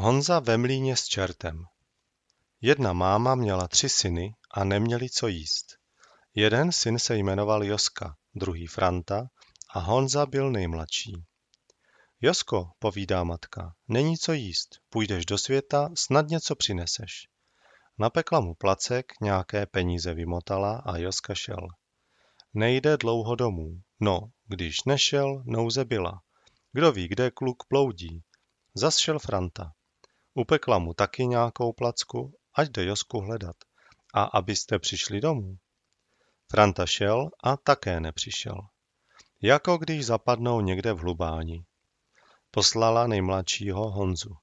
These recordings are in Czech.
Honza ve mlíně s čertem. Jedna máma měla tři syny a neměli co jíst. Jeden syn se jmenoval Joska, druhý Franta a Honza byl nejmladší. Josko, povídá matka, není co jíst, půjdeš do světa, snad něco přineseš. Napekla mu placek, nějaké peníze vymotala a Joska šel. Nejde dlouho domů, no, když nešel, nouze byla. Kdo ví, kde kluk ploudí? Zas šel Franta. Upekla mu taky nějakou placku, ať jde Josku hledat, a abyste přišli domů. Franta šel a také nepřišel. Jako když zapadnou někde v hlubání. Poslala nejmladšího Honzu.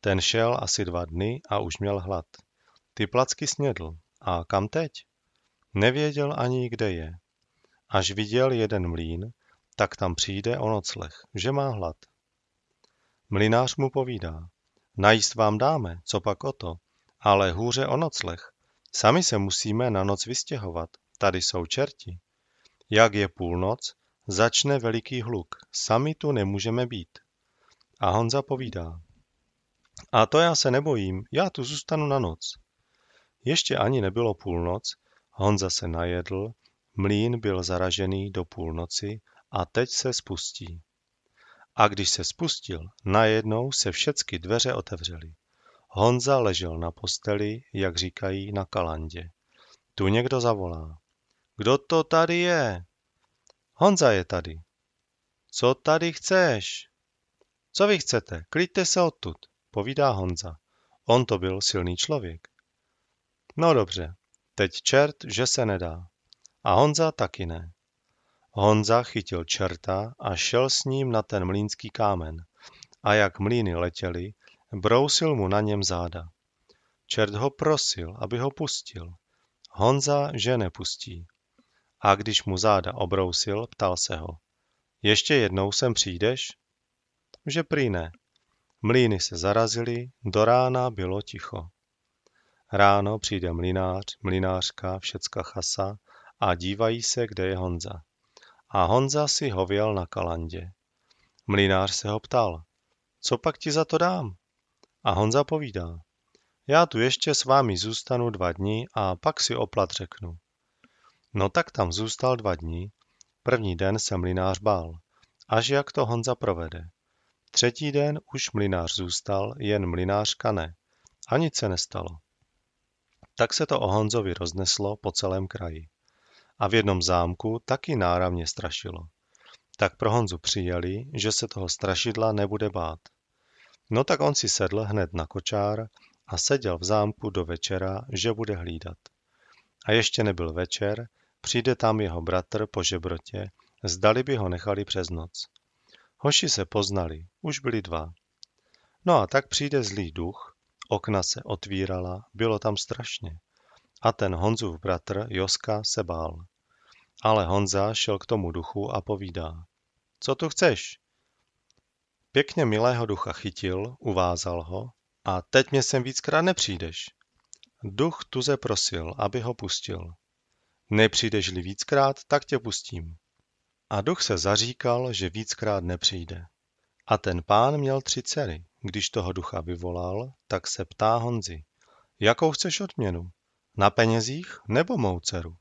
Ten šel asi dva dny a už měl hlad. Ty placky snědl. A kam teď? Nevěděl ani, kde je. Až viděl jeden mlín, tak tam přijde o nocleh, že má hlad. Mlinář mu povídá, Najíst vám dáme, co pak o to, ale hůře o nocleh. Sami se musíme na noc vystěhovat, tady jsou čerti. Jak je půlnoc, začne veliký hluk, sami tu nemůžeme být. A Honza povídá. A to já se nebojím, já tu zůstanu na noc. Ještě ani nebylo půlnoc, Honza se najedl, mlín byl zaražený do půlnoci a teď se spustí. A když se spustil, najednou se všecky dveře otevřely. Honza ležel na posteli, jak říkají, na kalandě. Tu někdo zavolá. Kdo to tady je? Honza je tady. Co tady chceš? Co vy chcete? Klidte se odtud, povídá Honza. On to byl silný člověk. No dobře, teď čert, že se nedá. A Honza taky ne. Honza chytil čerta a šel s ním na ten mlínský kámen. A jak mlíny letěly, brousil mu na něm záda. Čert ho prosil, aby ho pustil. Honza, že nepustí. A když mu záda obrousil, ptal se ho. Ještě jednou sem přijdeš? Že prý ne. Mlíny se zarazily, do rána bylo ticho. Ráno přijde mlinář, mlinářka, všecka chasa a dívají se, kde je Honza a Honza si hověl na kalandě. Mlinář se ho ptal, co pak ti za to dám? A Honza povídá, já tu ještě s vámi zůstanu dva dny a pak si oplat řeknu. No tak tam zůstal dva dny, první den se mlinář bál, až jak to Honza provede. Třetí den už mlinář zůstal, jen mlinářka ne. A nic se nestalo. Tak se to o Honzovi rozneslo po celém kraji a v jednom zámku taky náramně strašilo. Tak pro Honzu přijeli, že se toho strašidla nebude bát. No tak on si sedl hned na kočár a seděl v zámku do večera, že bude hlídat. A ještě nebyl večer, přijde tam jeho bratr po žebrotě, zdali by ho nechali přes noc. Hoši se poznali, už byli dva. No a tak přijde zlý duch, okna se otvírala, bylo tam strašně. A ten Honzův bratr Joska se bál. Ale Honza šel k tomu duchu a povídá. Co tu chceš? Pěkně milého ducha chytil, uvázal ho a teď mě sem víckrát nepřijdeš. Duch tuze prosil, aby ho pustil. Nepřijdeš-li víckrát, tak tě pustím. A duch se zaříkal, že víckrát nepřijde. A ten pán měl tři dcery. Když toho ducha vyvolal, tak se ptá Honzi. Jakou chceš odměnu? Na penězích nebo mou dceru?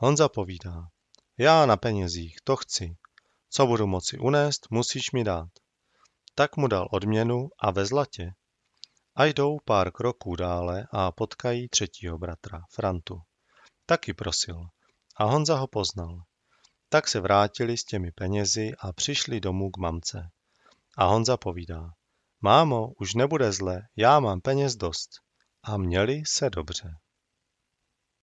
Honza povídá. Já na penězích, to chci. Co budu moci unést, musíš mi dát. Tak mu dal odměnu a ve zlatě. A jdou pár kroků dále a potkají třetího bratra, Frantu. Taky prosil. A Honza ho poznal. Tak se vrátili s těmi penězi a přišli domů k mamce. A Honza povídá. Mámo, už nebude zle, já mám peněz dost. A měli se dobře.